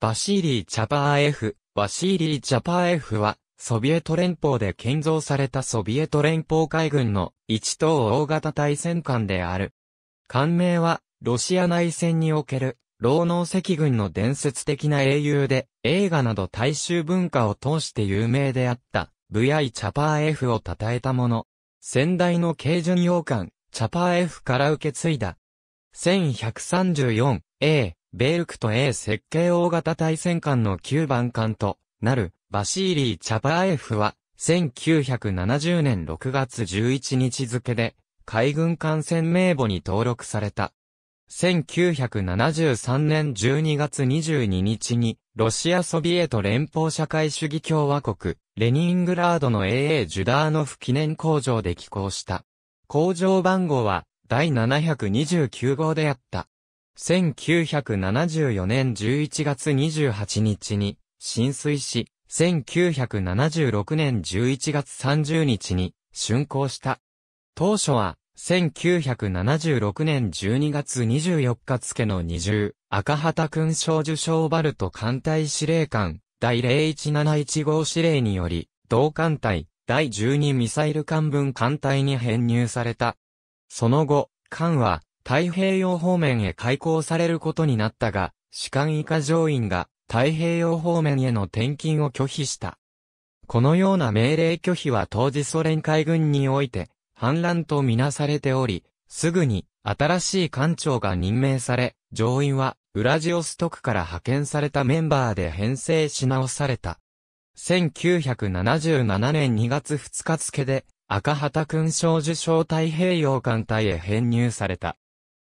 バシーリー・チャパーエフ、バシーリー・チャパーエフは、ソビエト連邦で建造されたソビエト連邦海軍の一等大型対戦艦である。艦名は、ロシア内戦における、労農赤軍の伝説的な英雄で、映画など大衆文化を通して有名であった、ブヤイ・チャパー F を称えたもの。先代の軽巡洋艦、チャパー F から受け継いだ。1134A ベルクと A 設計大型対戦艦の9番艦となるバシーリー・チャパーエフは1970年6月11日付で海軍艦船名簿に登録された。1973年12月22日にロシアソビエト連邦社会主義共和国レニングラードの AA ジュダーノフ記念工場で寄港した。工場番号は第729号であった。1974年11月28日に浸水し、1976年11月30日に竣工した。当初は、1976年12月24日付の20、赤旗勲章受賞バルト艦隊司令官、第0171号司令により、同艦隊、第12ミサイル艦分艦隊に編入された。その後、艦は、太平洋方面へ開港されることになったが、士官以下乗員が太平洋方面への転勤を拒否した。このような命令拒否は当時ソ連海軍において、反乱とみなされており、すぐに新しい艦長が任命され、乗員はウラジオストクから派遣されたメンバーで編成し直された。1977年2月2日付で赤旗勲章受章太平洋艦隊へ編入された。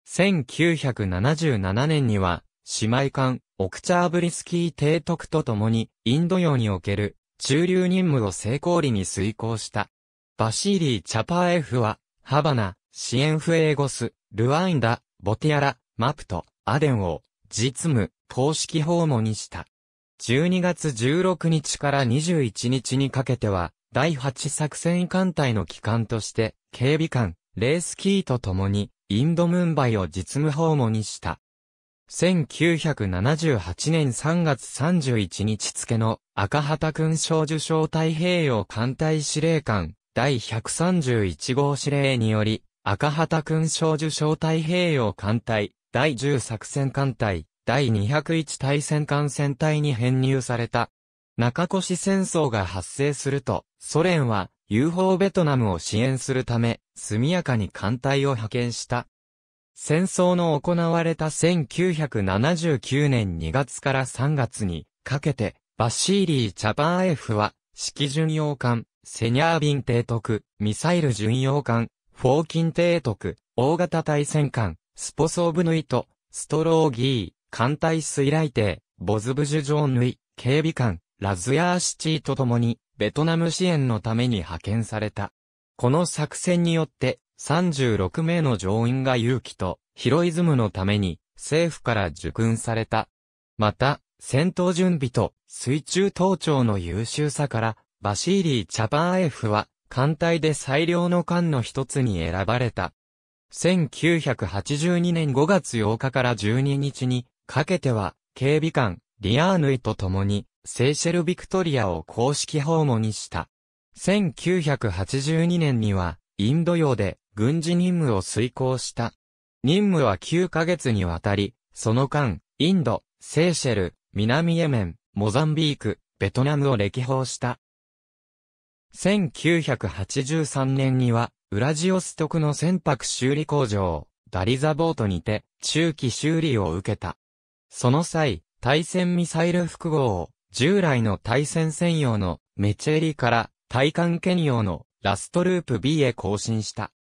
1977年には、姉妹艦、オクチャーブリスキー提督と共に、インド洋における、駐留任務を成功裏に遂行した。バシーリー・チャパーエフは、ハバナ、シエンフエーゴス、ルワンダ、ボティアラ、マプト、アデンを、実務、公式訪問にした。12月16日から21日にかけては、第8作戦艦隊の機関として、警備艦、レースキーと共に、インドムンバイを実務訪問にした。1978年3月31日付の赤旗勲章受賞太平洋艦隊司令官第131号司令により赤旗勲章受賞太平洋艦隊第10作戦艦隊第201対戦艦戦隊に編入された。中越戦争が発生するとソ連は UFO ベトナムを支援するため、速やかに艦隊を派遣した。戦争の行われた1979年2月から3月にかけて、バシーリー・チャパーエフは、式巡洋艦、セニャービン提督、ミサイル巡洋艦、フォーキン提督、大型対戦艦、スポソーブヌイト、ストローギー、艦隊水雷艇、ボズブジュジョンヌイ、警備艦、ラズヤーシチーと共に、ベトナム支援のために派遣された。この作戦によって、36名の乗員が勇気とヒロイズムのために政府から受訓された。また、戦闘準備と水中盗聴の優秀さから、バシーリー・チャパンエフは艦隊で最良の艦の一つに選ばれた。1982年5月8日から12日にかけては、警備艦、リアーヌイと共に、セーシェルビクトリアを公式訪問した。1982年には、インド洋で軍事任務を遂行した。任務は9ヶ月にわたり、その間、インド、セーシェル、南エメン、モザンビーク、ベトナムを歴訪した。1983年には、ウラジオストクの船舶修理工場、ダリザボートにて、中期修理を受けた。その際、対戦ミサイル複合を従来の対戦専用のメチェリから対艦兼用のラストループ B へ更新した。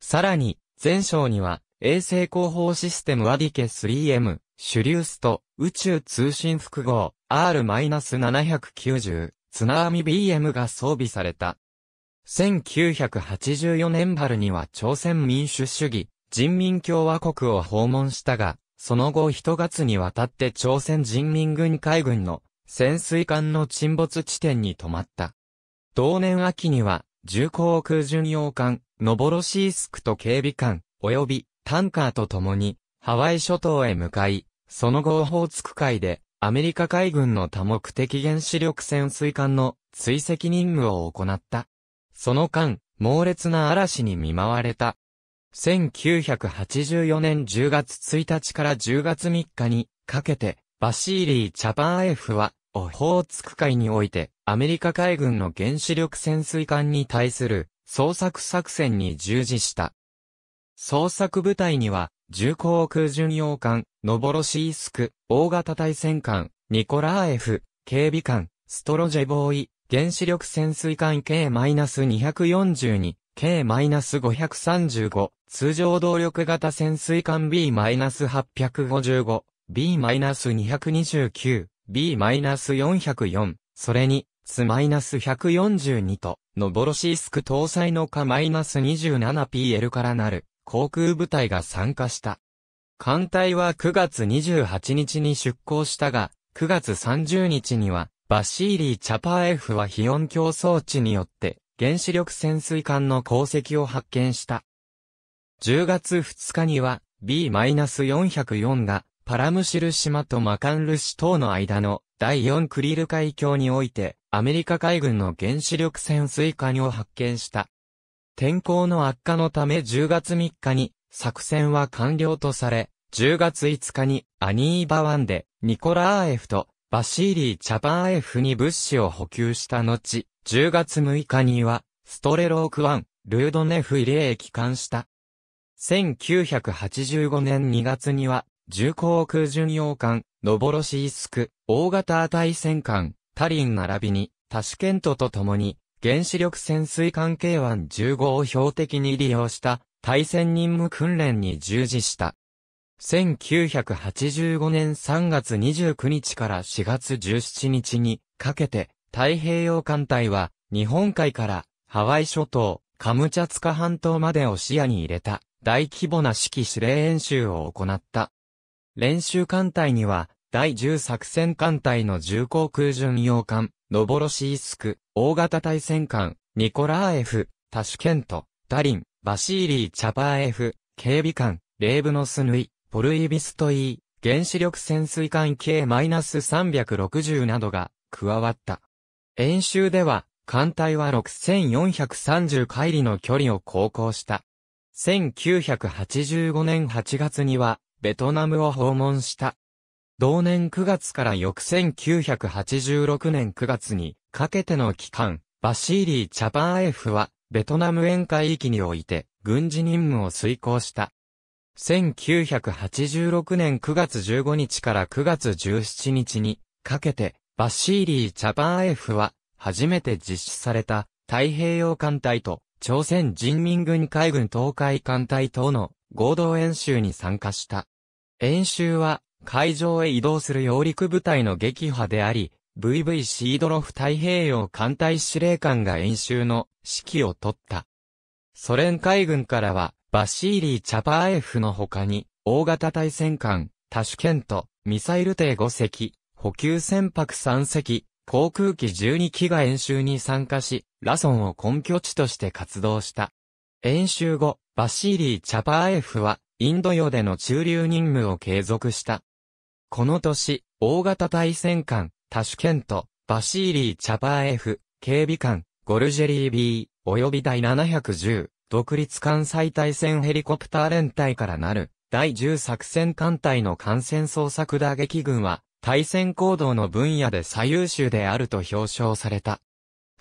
さらに、前章には衛星広報システムアディケ 3M、シュリュースと宇宙通信複合 R-790 津波 BM が装備された。1984年春には朝鮮民主主義人民共和国を訪問したが、その後1月にわたって朝鮮人民軍海軍の潜水艦の沈没地点に止まった。同年秋には、重航空巡洋艦、ノボロシースクと警備艦、及びタンカーと共に、ハワイ諸島へ向かい、その後オホーツク海で、アメリカ海軍の多目的原子力潜水艦の追跡任務を行った。その間、猛烈な嵐に見舞われた。1984年10月1日から10月3日にかけて、バシーリー・チャパーエフは、オホーツク海において、アメリカ海軍の原子力潜水艦に対する捜索作戦に従事した。捜索部隊には、重航空巡洋艦、ノボロシースク、大型対戦艦、ニコラーエフ、警備艦、ストロジェボーイ、原子力潜水艦 K-242、K-535、通常動力型潜水艦 B-855、B-229、B-404、それに、S-142 と、ノボロシースク搭載のカ -27PL からなる航空部隊が参加した。艦隊は9月28日に出港したが、9月30日には、バシーリー・チャパーエフは非音響装置によって、原子力潜水艦の功績を発見した。10月2日には、B-404 が、パラムシル島とマカンル市島の間の第4クリル海峡において、アメリカ海軍の原子力潜水艦を発見した。天候の悪化のため10月3日に作戦は完了とされ、10月5日にアニーバ湾でニコラーエフとバシーリー・チャパーエフに物資を補給した後、10月6日にはストレロークン・ルードネフ入れへ帰還した。1985年2月には重工空巡洋艦、ノボロシースク、大型対戦艦、タリン並びに、タシケントと共に、原子力潜水艦 K115 を標的に利用した対戦任務訓練に従事した。1985年3月29日から4月17日にかけて太平洋艦隊は日本海からハワイ諸島、カムチャツカ半島までを視野に入れた大規模な指揮指令演習を行った。練習艦隊には、第10作戦艦隊の重航空巡洋艦、ノボロシースク、大型対戦艦、ニコラーエフ、タシュケント、タリン、バシーリー・チャパーエフ、警備艦、レーブノスヌイ、ポルイビストイー、原子力潜水艦 K-360 などが加わった。演習では、艦隊は6430海里の距離を航行した。1985年8月には、ベトナムを訪問した。同年9月から翌1986年9月にかけての期間、バシーリー・チャパーエフは、ベトナム沿海域において、軍事任務を遂行した。1986年9月15日から9月17日に、かけて、バシーリー・チャパーエフは、初めて実施された、太平洋艦隊と、朝鮮人民軍海軍東海艦隊等の合同演習に参加した。演習は、海上へ移動する揚陸部隊の撃破であり、VV シードロフ太平洋艦隊司令官が演習の指揮を取った。ソ連海軍からは、バシーリー・チャパーエフの他に、大型対戦艦、タシュケント、ミサイル艇5隻、補給船舶3隻、航空機12機が演習に参加し、ラソンを根拠地として活動した。演習後、バシーリー・チャパーエフは、インド洋での駐留任務を継続した。この年、大型対戦艦、タシュケント、バシーリー・チャパーエフ、警備艦、ゴルジェリー B、及び第710、独立艦載対戦ヘリコプター連隊からなる、第10作戦艦隊の艦船捜索打撃群は、対戦行動の分野で最優秀であると表彰された。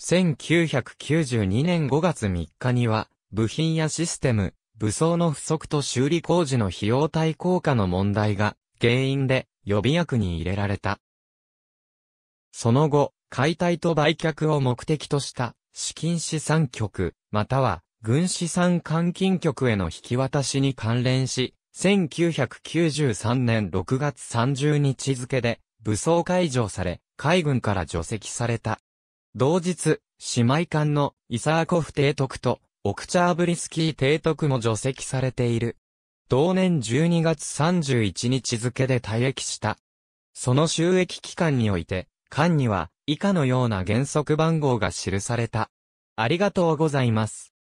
1992年5月3日には、部品やシステム、武装の不足と修理工事の費用対効果の問題が原因で予備役に入れられた。その後、解体と売却を目的とした資金資産局、または軍資産換金局への引き渡しに関連し、1993年6月30日付で武装解除され、海軍から除籍された。同日、姉妹艦のイサーコフ提督とオクチャーブリスキー提督も除籍されている。同年12月31日付で退役した。その収益期間において、間には以下のような原則番号が記された。ありがとうございます。